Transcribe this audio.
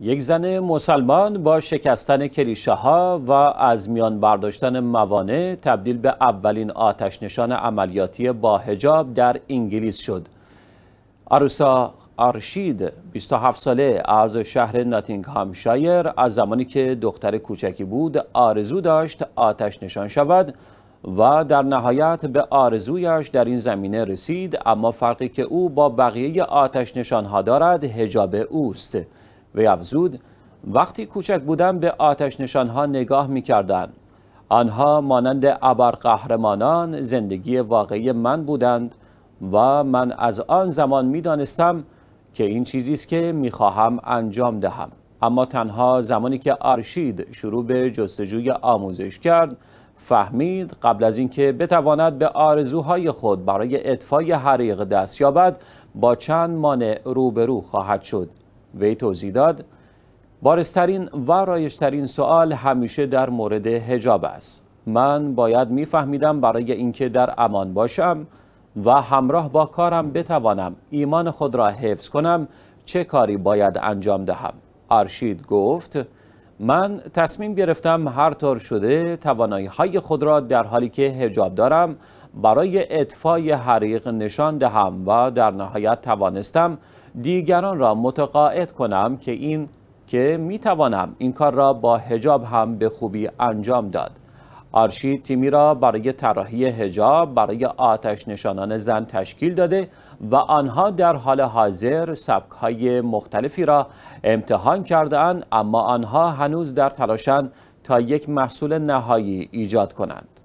یک زن مسلمان با شکستن کلیشه ها و از میان برداشتن موانع تبدیل به اولین آتش نشان عملیاتی با حجاب در انگلیس شد. آروسا آرشید 27 ساله از شهر همشایر از زمانی که دختر کوچکی بود آرزو داشت آتش نشان شود و در نهایت به آرزویش در این زمینه رسید اما فرقی که او با بقیه آتش ها دارد هجاب اوست. وی افزود وقتی کوچک بودم به آتش ها نگاه می کردن. آنها مانند قهرمانان زندگی واقعی من بودند و من از آن زمان می دانستم که این چیزی است که می خواهم انجام دهم. اما تنها زمانی که آرشید شروع به جستجوی آموزش کرد فهمید قبل از اینکه بتواند به آرزوهای خود برای اطفای حریق دست یابد با چند مانع روبرو خواهد شد وی توضیح داد بارسترین و رایشترین سوال همیشه در مورد هجاب است من باید میفهمیدم برای اینکه در امان باشم و همراه با کارم بتوانم ایمان خود را حفظ کنم چه کاری باید انجام دهم آرشید گفت من تصمیم گرفتم هر طور شده توانایی های خود را در حالی که هجاب دارم برای اطفای حریق نشان دهم و در نهایت توانستم دیگران را متقاعد کنم که این که می توانم این کار را با هجاب هم به خوبی انجام داد آرشی تیمی را برای طراحی هجاب برای آتش نشانان زن تشکیل داده و آنها در حال حاضر سبک های مختلفی را امتحان کرده اما آنها هنوز در تلاشن تا یک محصول نهایی ایجاد کنند.